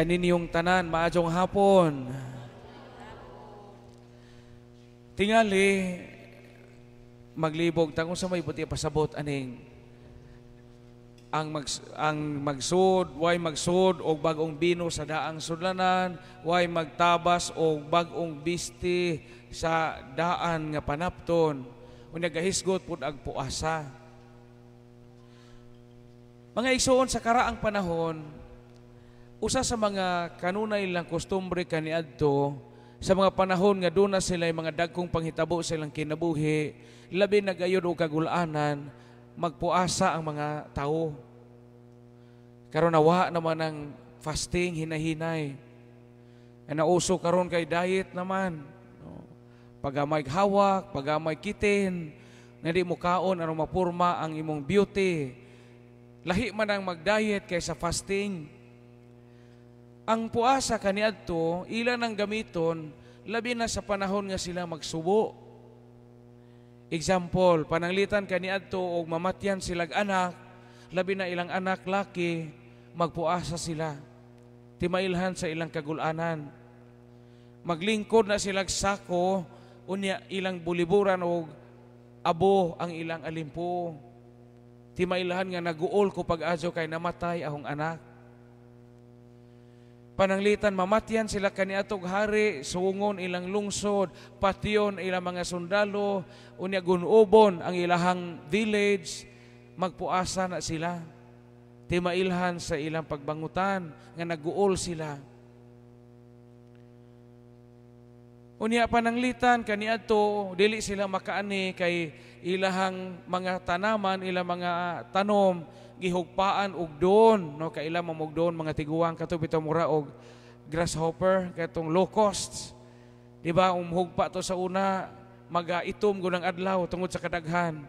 Kaninyong tanan, maadong hapon. Tingali, maglibog tango sa may buti pasabot aning ang mag ang magsud way magsud og bagong bino sa daang sudlanan way magtabas og bagong bisti sa daan nga panapton o nagahisgot pud ang puasa mga igsoon sa karaang panahon Usa sa mga kanunay lang kostumbre kaniadto sa mga panahon nga duna sila yung mga dagkong panghitabo sa ilang kinabuhi, labi na gayod o kagulanan, magpuasa ang mga tao. Karon nawa naman ang fasting hinahinay. Ang nauso karon kay diet naman. No? Pagamay hawak, pagamay kitin, na di mo kaon ano mapurma ang imong beauty. Lahi man ang mag-diet kaysa fasting ang puasa kaniadto ila nang gamiton labi na sa panahon nga sila magsubo. Example, pananglitan kaniadto og mamatyan silag anak, labi na ilang anak laki magpuasa sila. Timailhan sa ilang kagulanan. Maglingkod na silag sako unya ilang buliburan og abo ang ilang alimpo. Timailhan nga naguol ko pag-adyo kay namatay ahong anak pananglitan mamatyan sila kani atog hari suungon ilang lungsod patyon ilang mga sundalo unya gunubon ang ilahang village magpuasa na sila ti mailhan sa ilang pagbangutan nga naguol sila unya pananglitan kani ato dili sila makaani kay ilahang mga tanaman ilang mga tanom gihugpaan og doon no kay ila mamugdoon mga tiguang katong bitaw mura og grasshopper katong low cost di ba umhugpa to sa una magaitom gulang adlaw tungod sa kadaghan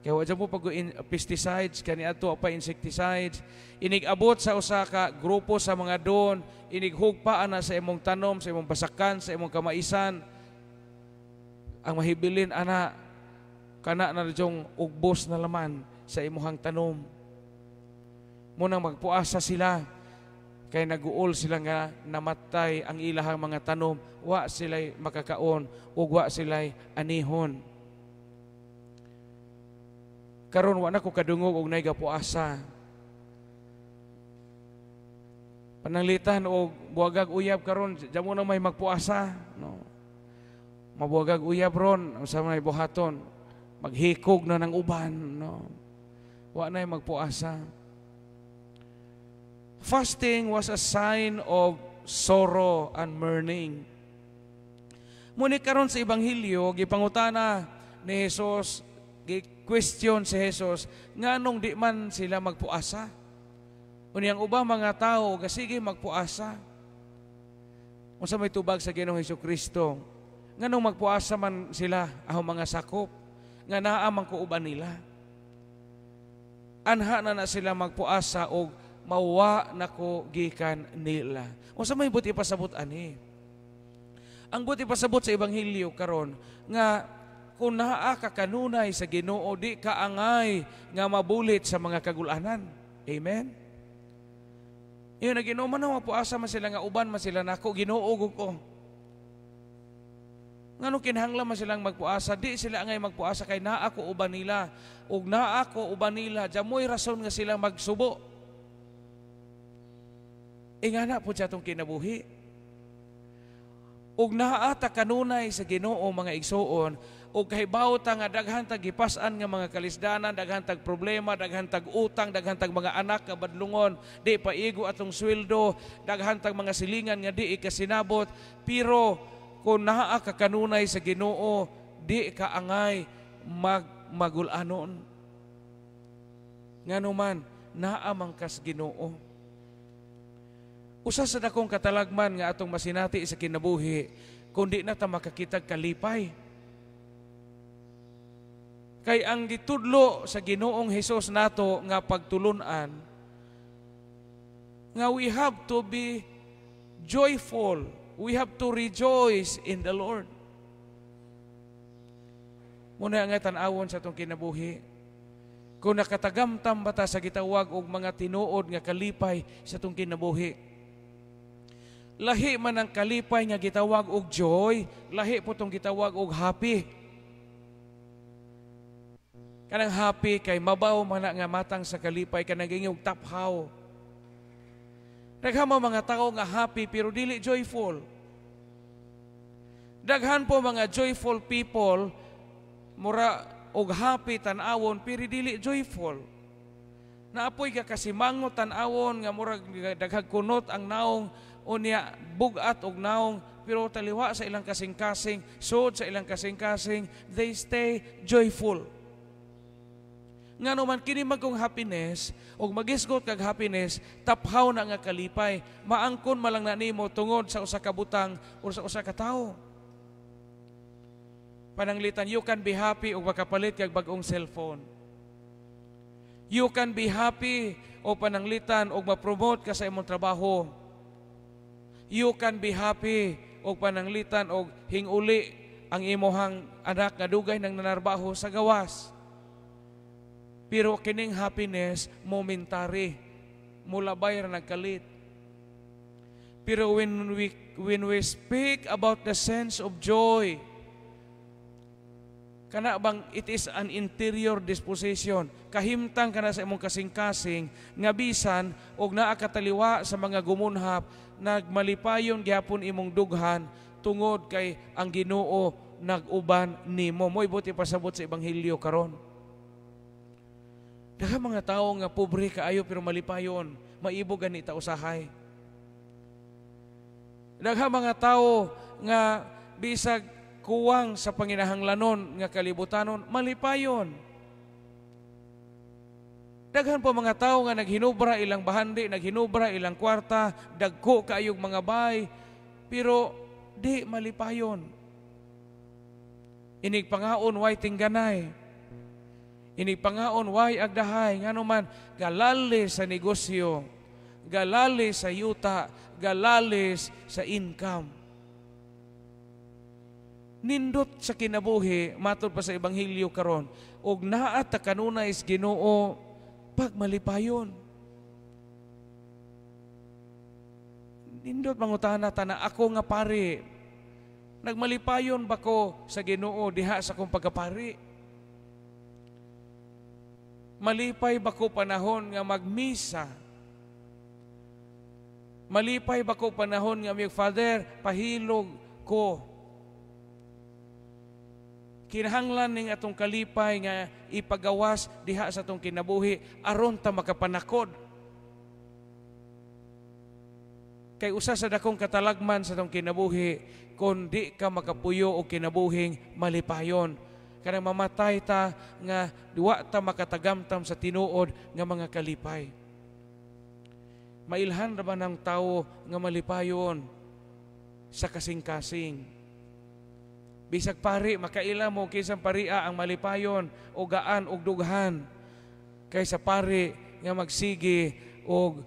kay wa mo pag uh, pesticides kani ato pa insecticides inigabot sa usa ka grupo sa mga doon inighugpa ana sa imong tanom sa imong basakan sa imong kamaisan ang mahibilin ana kana na jong ugbos na laman sa imuhang tanom munang magpuasa sila kay naguol sila nga namatay ang ilahang mga tanom wa sila'y makakaon ug wa sila'y anihon karon wa na ko kadungog og nay gapuasa pananglitan og buwagag uyab karon jamo na may magpuasa no mabuwagag uyab ron sa may buhaton maghikog na ng uban no wa na magpuasa Fasting was a sign of sorrow and mourning. Ngunit karon sa Ebanghelyo, gipangutana ni Jesus, gi-question si Jesus, nganong di man sila magpuasa? Uniyang ubang mga tao, gasige magpuasa. Unsa may tubag sa Ginoong Hesus Kristo, nganong magpuasa man sila ahong mga sakop, nga naa man kuuban nila. Anha na na sila magpuasa og mawa nako gikan nila. Unsa may buti pasabot ani? Ang buti pasabot sa ebanghelyo karon nga kung naa ka kanunay sa Ginoo di ka angay nga mabulit sa mga kagulanan. Amen. Iyon na Ginoo man po asa man sila nga uban man sila nako Ginoo gud ko. Ngano kinahanglan man silang magpuasa, di sila angay magpuasa kay naa ko uban nila ug naa ko uban nila, jamoy rason nga sila magsubo Ingana eh po siya itong kinabuhi. Og naa ta kanunay sa Ginoo mga igsuon, og kay ta nga daghan tag gipasan nga mga kalisdanan, daghantag problema, daghantag utang, daghantag mga anak nga badlungon, di paigo atong sweldo, daghantag mga silingan nga di ikasinabot, pero kung naa ka kanunay sa Ginoo, di ka angay mag magulanon. Nga naman, naamang kas Ginoo. Usa sa dakong katalagman nga atong masinati sa kinabuhi, kundi na ta makakitag kalipay. Kay ang gitudlo sa Ginoong Hesus nato nga pagtulunan, nga we have to be joyful. We have to rejoice in the Lord. Muna nga tanawon sa atong kinabuhi, kung nakatagamtam bata sa gitawag og mga tinuod nga kalipay sa atong kinabuhi, lahi man ang kalipay nga gitawag og joy, lahi po tong gitawag og happy. Kanang happy kay mabaw man nga matang sa kalipay kanang gingog taphaw. Daghang mga tao nga happy pero dili joyful. Daghan po mga joyful people mura og happy tan-awon pero dili joyful. Naapoy ka kasi mangot tan-awon nga murag daghag kunot ang naong unya bugat og naong pero taliwa sa ilang kasing-kasing, sod sa ilang kasing-kasing, they stay joyful. Nga naman, kini magong happiness, o magisgot kag happiness, taphaw na nga kalipay. Maangkon malang na nimo tungod sa usa ka butang o sa usa ka tawo. Pananglitan, you can be happy o makapalit kag bagong cellphone. You can be happy o pananglitan o mapromote ka sa imong trabaho you can be happy og pananglitan og hinguli ang imuhang anak nga dugay ng nanarbaho sa gawas. Pero kining happiness momentary mula bayar nagkalit. Pero when we when we speak about the sense of joy, Kana bang it is an interior disposition. Kahimtang kana sa imong kasing-kasing nga bisan og naa kataliwa sa mga gumunhap nagmalipayon gyapon imong dughan tungod kay ang Ginoo naguban nimo. Moy buti pasabot sa ebanghelyo karon. Daga mga tawo nga pobre kaayo pero malipayon, maibo gani ta usahay. Daga mga tawo nga bisag kuwang sa panginahanglanon nga kalibutanon, malipayon pa yun. Daghan po mga tao nga naghinubra ilang bahandi, naghinubra ilang kwarta, dagko kaayog mga bay, pero di malipayon Inig pangaon, way tingganay. Inig pangaon, way agdahay. Nga naman, galali sa negosyo, galali sa yuta, galali sa income nindot sa kinabuhi matod pa sa ebanghelyo karon og naa ta kanunay is Ginoo pagmalipayon nindot mangutana tana ako nga pare nagmalipayon ba ko sa Ginoo diha sa kong pagkapari malipay ba ko panahon nga magmisa malipay ba ko panahon nga may father pahilog ko kinahanglan ning atong kalipay nga ipagawas diha sa atong kinabuhi aron ta makapanakod kay usa sa dakong katalagman sa atong kinabuhi di ka makapuyo og kinabuhing malipayon kanang mamatay ta nga duwa ta makatagamtam sa tinuod nga mga kalipay mailhan ra ba ng tawo nga malipayon sa kasing-kasing Bisag pari, makaila mo kisang paria ang malipayon o gaan o dughan kaysa pari nga magsigi o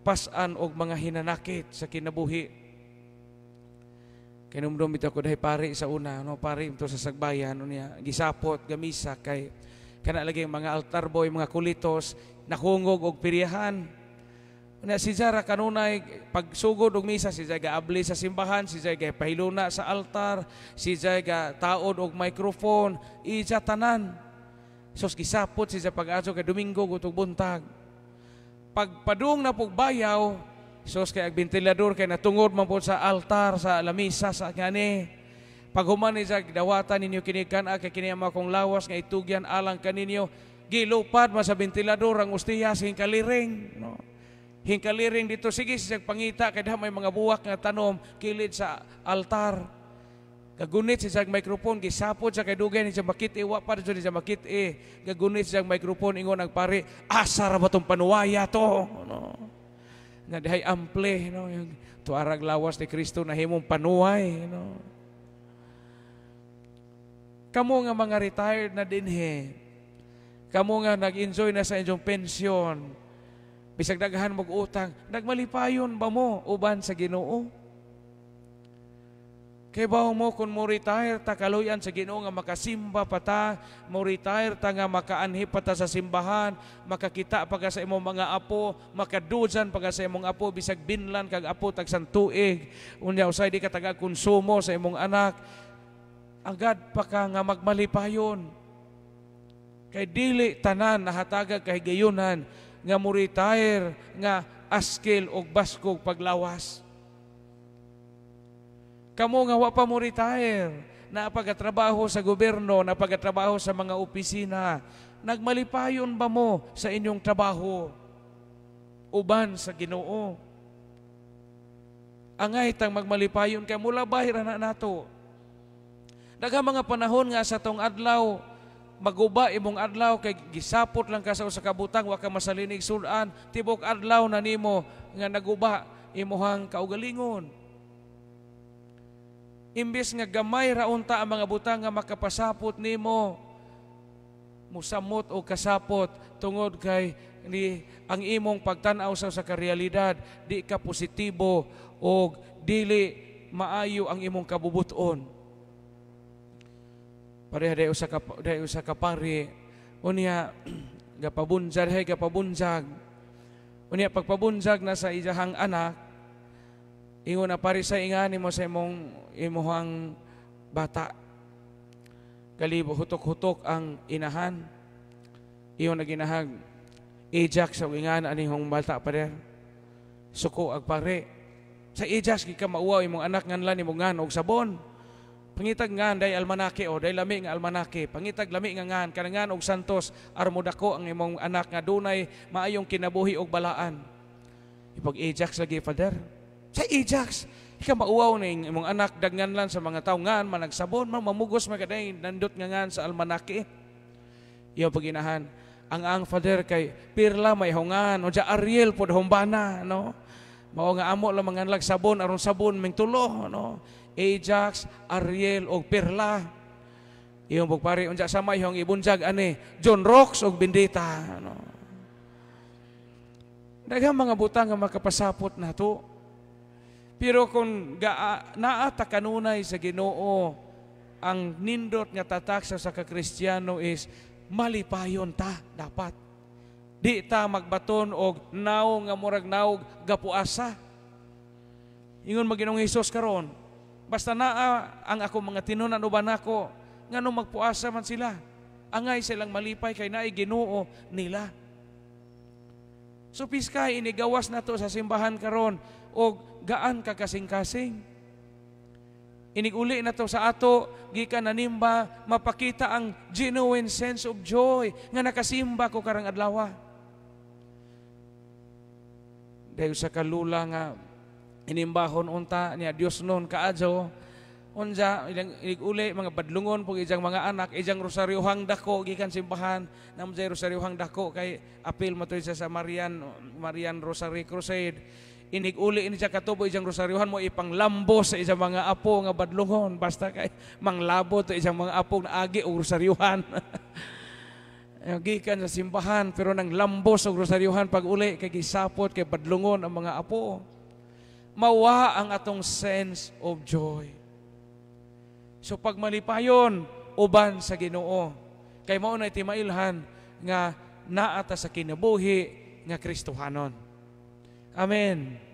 pasan og mga hinanakit sa kinabuhi. Kinumdum bitaw ko dahi pari sa una, no pari ito sa sagbayan unya gisapot gamisa kay kana lagi mga altar boy, mga kulitos nakungog og piryahan na si Zara kanunay pagsugod og misa si Zara gaabli sa simbahan si Zara pahiluna sa altar si Zara ga taod og microphone iya tanan sus gisapot si Zara pag-adto kay Domingo gutog buntag pagpadung na pug bayaw sus kay bentilador kay natungod man po sa altar sa lamisa sa kani paghuman ni Zara dawatan ninyo kinikan kana kay kini kong lawas nga itugyan alang kaninyo gilupad man sa bentilador ang ustiya sing kaliring no Hingkaliring dito, sige, sisag pangita, kay may mga buwak nga tanom, kilid sa altar. Gagunit sisag microphone, gisapod sa kay kaidugan, ni makit iwa pa rin sa makit e. Gagunit sisag microphone, ingon ang pare, asar ba itong panuwaya to? No? Na dihay ample, no? yung tuarag lawas ni Kristo na himong panuway. No? Kamo nga mga retired na dinhe, kamo nga nag-enjoy na sa inyong pensyon, bisag daghan mog utang, nagmalipayon ba mo uban sa Ginoo? Kay ba mo kun mo retire ta kaloyan sa Ginoo nga makasimba pa ta, mo retire ta nga makaanhi pa ta sa simbahan, makakita pa ka sa imong mga apo, makadujan pa ka sa imong apo bisag binlan kag apo tag santuig, unya usay di ka taga konsumo sa imong anak. Agad pa ka nga magmalipayon. Kay dili tanan nahataga kay gayunan nga muretire nga askil og baskog paglawas. Kamo nga wa pa mo retire, na pagatrabaho sa gobyerno, na pagatrabaho sa mga opisina, nagmalipayon ba mo sa inyong trabaho? Uban sa ginoo. Angay tang magmalipayon kay mula bahira na nato. Daghang mga panahon nga sa tong adlaw, maguba imong adlaw kay gisapot lang ka sa usa ka butang wa ka masalinig sudan tibok adlaw na nimo nga naguba imong kaugalingon imbes nga gamay ra unta ang mga butang nga makapasapot nimo musamot o kasapot tungod kay ni ang imong pagtan-aw sa sa realidad di ka positibo og dili maayo ang imong kabubuton pareha dayo sa kap dayo sa kapari unya gapabunzag hay gapabunzag unya pagpabunzag na sa iyahang anak ingon na pare sa ingani mo sa imong imuhang bata kalibo hutok-hutok ang inahan iyon naginahag ejak sa ani hong bata pare suko ag pare sa ijas gika mauwa imong anak nganlan imong ngan og sabon Pangitag nga day almanake o day lami nga almanake. Pangitag lami nga ngan kanangan og santos armo dako ang imong anak nga dunay maayong kinabuhi og balaan. Ipag Ajax lagi father. Sa Ajax Ika mauaw na yung imong anak dagnan lang sa mga tao ngan managsabon man mamugos magaday nandot nga ngan sa almanake. Iyo paginahan ang ang father kay pirla may hungan o ja Ariel pod humbana no. Mao nga amo lang manganlag sabon aron sabon ming tulo no. Ajax, Ariel og Perla. Iyong pagpari unsa sama iyong ibunjag ani John Rocks og Bendita. Ano? Daghang mga butang nga makapasapot to. Pero kung ga, naa kanunay sa Ginoo ang nindot nga tataksa sa kakristyano is malipayon ta dapat. Di ta magbaton og naong nga murag naog gapuasa. Ingon maginong Hesus karon, Basta naa ang ako mga tinunan uban ako, ngano magpuasa man sila. Angay silang malipay kay naay Ginoo nila. So piskay inigawas nato sa simbahan karon og gaan ka kasing-kasing. Iniguli na to sa ato, gikan na nimba, mapakita ang genuine sense of joy nga nakasimba ko karang adlawa. Dahil sa kalula nga inimbahon unta niya Dios noon kaadyo unja ilang uli mga badlungon pug ijang mga anak ijang hang dako gikan simbahan namo jay hang dako kay apil matoy sa Marian Marian Rosary Crusade inig uli ini siya katubo ijang rosaryohan mo ipanglambo sa ijang mga apo nga badlungon basta kay manglabo to ijang mga apo nga agi og rosaryohan gikan sa simbahan pero nang lambo sa rosaryohan pag uli kay gisapot kay badlungon ang mga apo mawa ang atong sense of joy. So pag malipayon, uban sa Ginoo. Kay mao na iti mailhan nga naata sa kinabuhi nga Kristohanon. Amen.